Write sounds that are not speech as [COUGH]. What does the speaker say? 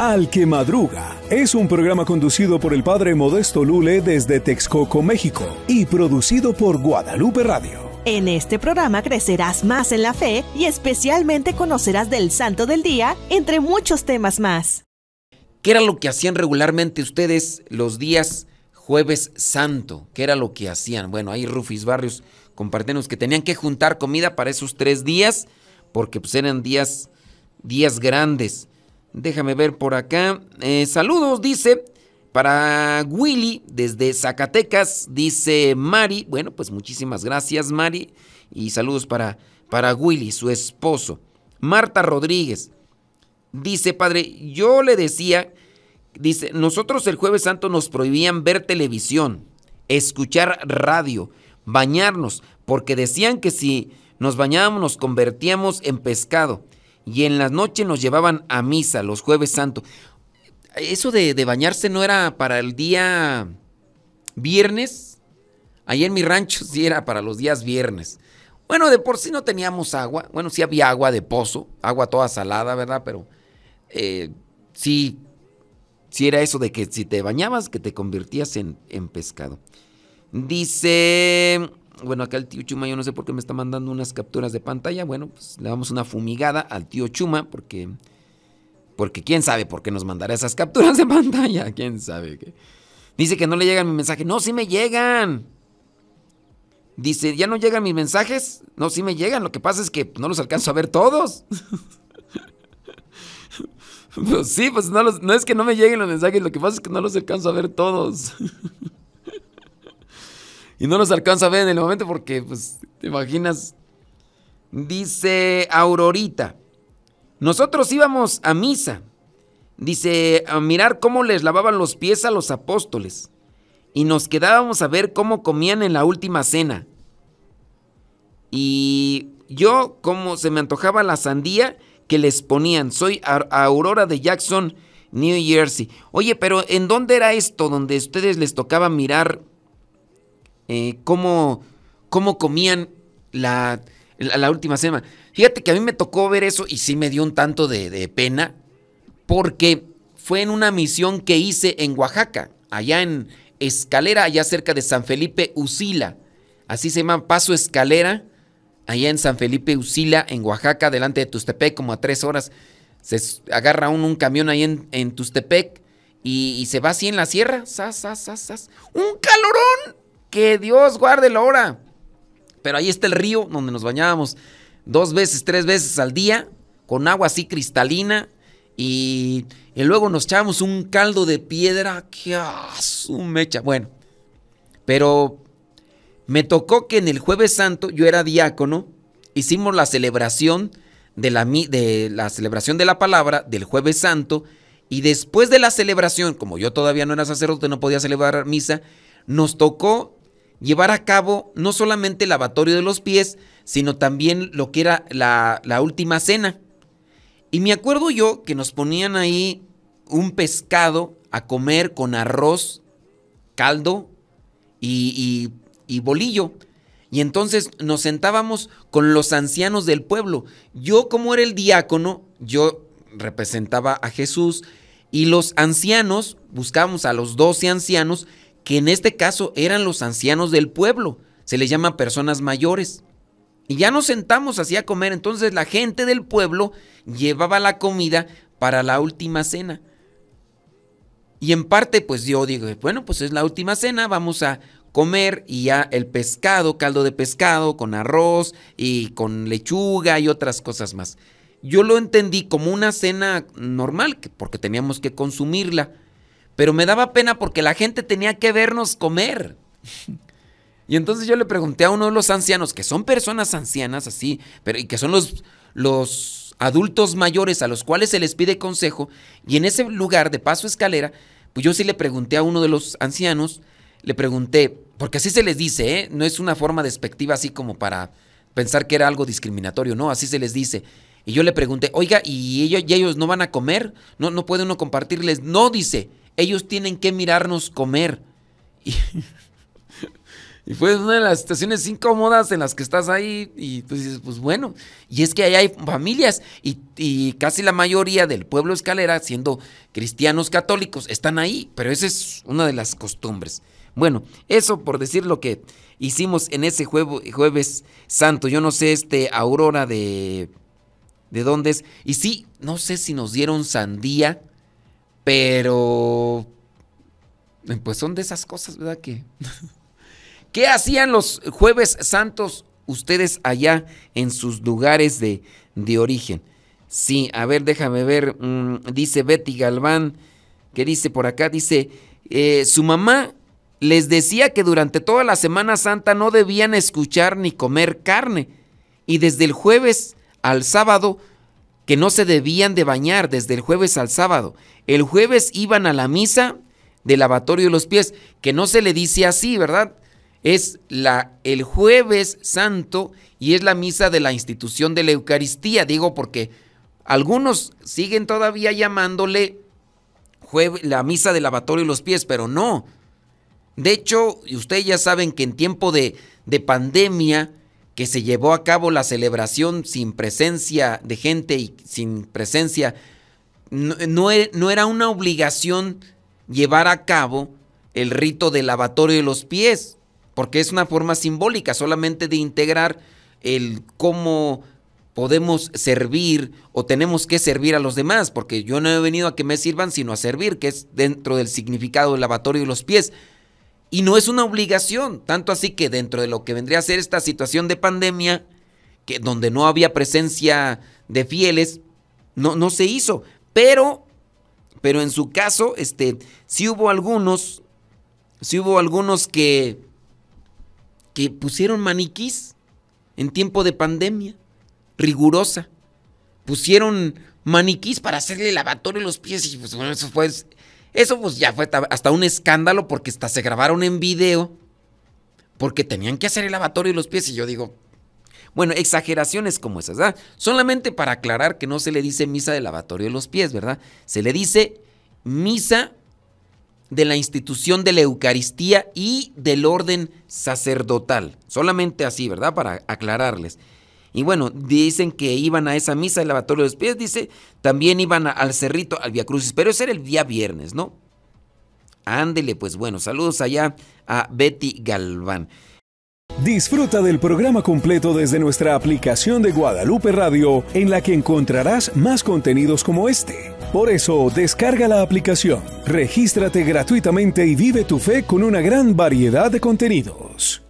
Al que Madruga es un programa conducido por el padre Modesto Lule desde Texcoco, México, y producido por Guadalupe Radio. En este programa crecerás más en la fe y especialmente conocerás del Santo del Día, entre muchos temas más. ¿Qué era lo que hacían regularmente ustedes los días jueves santo? ¿Qué era lo que hacían? Bueno, ahí Rufis Barrios compartenos que tenían que juntar comida para esos tres días, porque pues eran días, días grandes. Déjame ver por acá. Eh, saludos, dice. Para Willy, desde Zacatecas, dice Mari. Bueno, pues muchísimas gracias, Mari. Y saludos para, para Willy, su esposo. Marta Rodríguez. Dice, padre, yo le decía, dice, nosotros el jueves santo nos prohibían ver televisión, escuchar radio, bañarnos, porque decían que si nos bañábamos nos convertíamos en pescado y en las noches nos llevaban a misa los jueves santo. Eso de, bañarse no era para el día viernes. ahí en mi rancho sí era para los días viernes. Bueno, de por sí no teníamos agua. Bueno, sí había agua de pozo, agua toda salada, ¿verdad? Pero eh, sí, era eso de que si te bañabas, que te convertías en pescado. Dice, bueno, acá el tío Chuma, yo no sé por qué me está mandando unas capturas de pantalla. Bueno, pues le damos una fumigada al tío Chuma porque... Porque quién sabe por qué nos mandará esas capturas de pantalla. [LAUGHS] Quién sabe qué. Dice que no le llegan mi mensaje. No, sí me llegan. Dice, ¿ya no llegan mis mensajes? No, sí me llegan. Lo que pasa es que pues, no los alcanzo a ver todos. [LAUGHS] pues sí, pues no, no es que no me lleguen los mensajes. Lo que pasa es que no los alcanzo a ver todos. [LAUGHS] y no nos alcanza a ver en el momento porque, pues, te imaginas. Dice Aurorita, nosotros íbamos a misa, dice, a mirar cómo les lavaban los pies a los apóstoles y nos quedábamos a ver cómo comían en la última cena. Y yo, como se me antojaba la sandía que les ponían, soy Aurora de Jackson, New Jersey. Oye, pero ¿en dónde era esto donde ustedes les tocaba mirar eh, cómo, comían la, la, última semana. Fíjate que a mí me tocó ver eso y sí me dio un tanto de, pena porque fue en una misión que hice en Oaxaca, allá en Escalera, allá cerca de San Felipe Usila. Así se llama Paso Escalera, allá en San Felipe Usila, en Oaxaca, delante de Tustepec, como a tres horas. Se agarra un, un camión ahí en, Tustepec y, se va así en la sierra. un calorón. Que Dios guarde la hora. Pero ahí está el río donde nos bañábamos dos veces, tres veces al día, con agua así cristalina. Y, luego nos echábamos un caldo de piedra ¡Qué asumecha! mecha. Bueno, pero me tocó que en el Jueves Santo, yo era diácono, hicimos la celebración de la, de la celebración de la palabra del Jueves Santo. Y después de la celebración, como yo todavía no era sacerdote, no podía celebrar misa, nos tocó llevar a cabo no solamente el lavatorio de los pies, sino también lo que era la, última cena. Y me acuerdo yo que nos ponían ahí un pescado a comer con arroz, caldo y, y, bolillo. Y entonces nos sentábamos con los ancianos del pueblo. Yo como era el diácono, yo representaba a Jesús y los ancianos, buscábamos a los doce ancianos que en este caso eran los ancianos del pueblo, se les llama personas mayores. Y ya nos sentamos así a comer, entonces la gente del pueblo llevaba la comida para la última cena. Y en parte pues yo digo, bueno, pues es la última cena, vamos a comer y ya el pescado, caldo de pescado con arroz y con lechuga y otras cosas más. Yo lo entendí como una cena normal, porque teníamos que consumirla pero me daba pena porque la gente tenía que vernos comer. Y entonces yo le pregunté a uno de los ancianos, que son personas ancianas así, pero y que son los, los adultos mayores a los cuales se les pide consejo, y en ese lugar de paso escalera, pues yo sí le pregunté a uno de los ancianos, le pregunté, porque así se les dice, ¿eh? no es una forma despectiva así como para pensar que era algo discriminatorio, no, así se les dice. Y yo le pregunté, oiga, ¿y ellos, y ellos no van a comer? ¿No, ¿No puede uno compartirles? No, dice, ellos tienen que mirarnos comer. Y, fue una de las situaciones incómodas en las que estás ahí y tú dices, pues bueno, y es que ahí hay familias y, casi la mayoría del pueblo escalera, siendo cristianos católicos, están ahí, pero esa es una de las costumbres. Bueno, eso por decir lo que hicimos en ese jueves santo. Yo no sé, este Aurora de... ¿De dónde es? Y sí, no sé si nos dieron sandía pero, pues son de esas cosas, ¿verdad? [LAUGHS] ¿Qué hacían los jueves santos ustedes allá en sus lugares de, origen? Sí, a ver, déjame ver, mm, dice Betty Galván, que dice por acá, dice, eh, su mamá les decía que durante toda la Semana Santa no debían escuchar ni comer carne, y desde el jueves al sábado que no se debían de bañar desde el jueves al sábado. El jueves iban a la misa del lavatorio de los pies, que no se le dice así, ¿verdad? Es la, el jueves santo y es la misa de la institución de la Eucaristía, digo porque algunos siguen todavía llamándole la misa de lavatorio de los pies, pero no. De hecho, ustedes ya saben que en tiempo de, de pandemia, que se llevó a cabo la celebración sin presencia de gente y sin presencia, no, e, no, era una obligación llevar a cabo el rito del lavatorio de los pies, porque es una forma simbólica solamente de integrar el cómo podemos servir o tenemos que servir a los demás, porque yo no he venido a que me sirvan, sino a servir, que es dentro del significado del lavatorio de los pies. Y no es una obligación, tanto así que dentro de lo que vendría a ser esta situación de pandemia, que donde no había presencia de fieles, no, no se hizo. Pero, pero en su caso, este, sí hubo algunos, si hubo algunos que, que pusieron maniquís en tiempo de pandemia, rigurosa. Pusieron maniquís para hacerle lavatorio los pies y pues bueno, eso fue eso pues ya fue hasta un escándalo porque hasta se grabaron en video porque tenían que hacer el lavatorio de los pies y yo digo, bueno, exageraciones como esas, ¿verdad? Solamente para aclarar que no se le dice misa del lavatorio de los pies, ¿verdad? Se le dice misa de la institución de la Eucaristía y del orden sacerdotal. Solamente así, ¿verdad? Para aclararles. Y bueno, dicen que iban a esa misa, del lavatorio de los pies, dice, también iban al cerrito, al Via Crucis, pero ese era el día viernes, ¿no? Ándele, pues bueno, saludos allá a Betty Galván. Disfruta del programa completo desde nuestra aplicación de Guadalupe Radio, en la que encontrarás más contenidos como este. Por eso, descarga la aplicación, regístrate gratuitamente y vive tu fe con una gran variedad de contenidos.